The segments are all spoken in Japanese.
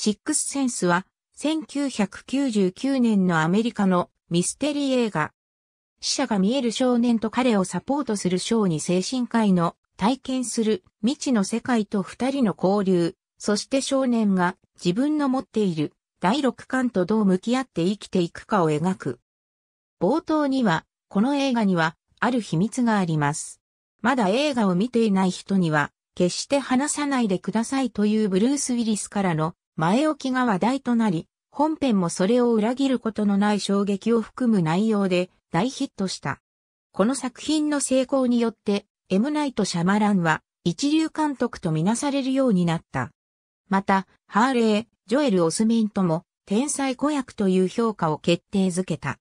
シックスセンスは1999年のアメリカのミステリー映画。死者が見える少年と彼をサポートする章に精神科医の体験する未知の世界と二人の交流、そして少年が自分の持っている第六感とどう向き合って生きていくかを描く。冒頭には、この映画にはある秘密があります。まだ映画を見ていない人には、決して話さないでくださいというブルース・ウィリスからの前置きが話題となり、本編もそれを裏切ることのない衝撃を含む内容で大ヒットした。この作品の成功によって、エムナイト・シャマランは一流監督とみなされるようになった。また、ハーレー、ジョエル・オスミンとも天才子役という評価を決定づけた。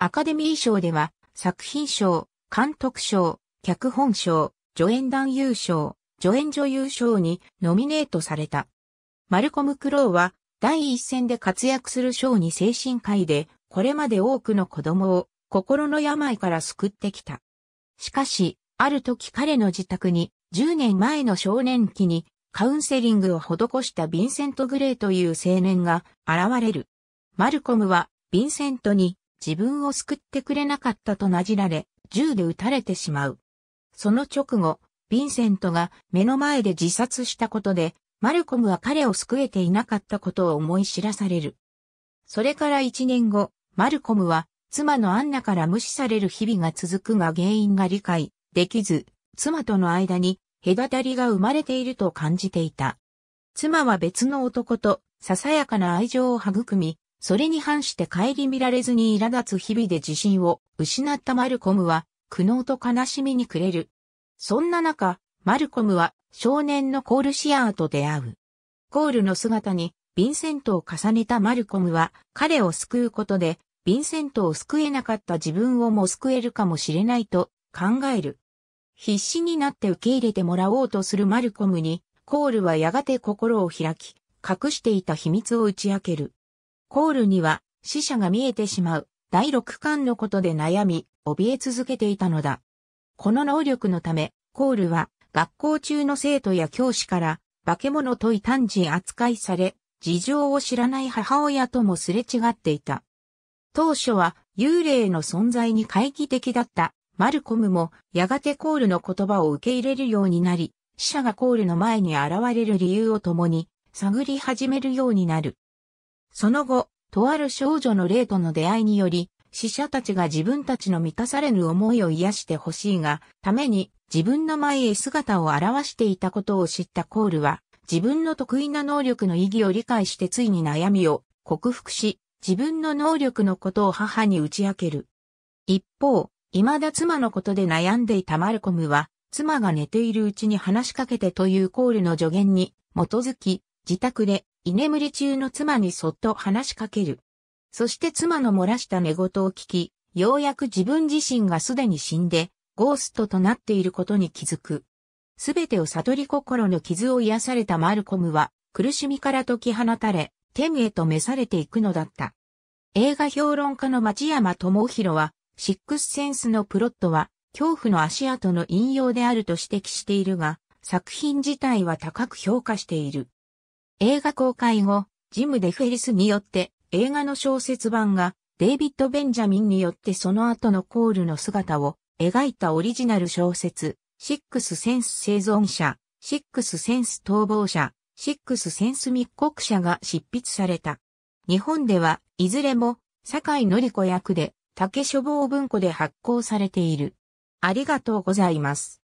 アカデミー賞では作品賞、監督賞、脚本賞、助演男優賞、助演女優賞にノミネートされた。マルコム・クロウは第一線で活躍する小児精神科医で、これまで多くの子供を心の病から救ってきた。しかし、ある時彼の自宅に10年前の少年期にカウンセリングを施したヴィンセント・グレイという青年が現れる。マルコムはヴィンセントに自分を救ってくれなかったとなじられ、銃で撃たれてしまう。その直後、ヴィンセントが目の前で自殺したことでマルコムは彼を救えていなかったことを思い知らされる。それから一年後、マルコムは妻のアンナから無視される日々が続くが原因が理解できず、妻との間に隔たりが生まれていると感じていた。妻は別の男とささやかな愛情を育み、それに反して帰り見られずに苛立つ日々で自信を失ったマルコムは苦悩と悲しみに暮れる。そんな中、マルコムは少年のコールシアーと出会う。コールの姿にヴィンセントを重ねたマルコムは彼を救うことでヴィンセントを救えなかった自分をも救えるかもしれないと考える。必死になって受け入れてもらおうとするマルコムにコールはやがて心を開き隠していた秘密を打ち明ける。コールには死者が見えてしまう第6巻のことで悩み、怯え続けていたのだ。この能力のため、コールは学校中の生徒や教師から化け物と異端児扱いされ、事情を知らない母親ともすれ違っていた。当初は幽霊の存在に懐疑的だったマルコムもやがてコールの言葉を受け入れるようになり、死者がコールの前に現れる理由を共に探り始めるようになる。その後、とある少女の霊との出会いにより、死者たちが自分たちの満たされぬ思いを癒してほしいが、ために自分の前へ姿を現していたことを知ったコールは、自分の得意な能力の意義を理解してついに悩みを克服し、自分の能力のことを母に打ち明ける。一方、未だ妻のことで悩んでいたマルコムは、妻が寝ているうちに話しかけてというコールの助言に基づき、自宅で居眠り中の妻にそっと話しかける。そして妻の漏らした寝言を聞き、ようやく自分自身がすでに死んで、ゴーストとなっていることに気づく。すべてを悟り心の傷を癒されたマルコムは、苦しみから解き放たれ、天へと召されていくのだった。映画評論家の町山智弘は、シックスセンスのプロットは、恐怖の足跡の引用であると指摘しているが、作品自体は高く評価している。映画公開後、ジム・デフェリスによって映画の小説版がデイビッド・ベンジャミンによってその後のコールの姿を描いたオリジナル小説、シックスセンス生存者、シックスセンス逃亡者、シックスセンス密告者が執筆された。日本では、いずれも、坂井紀子役で、竹書房文庫で発行されている。ありがとうございます。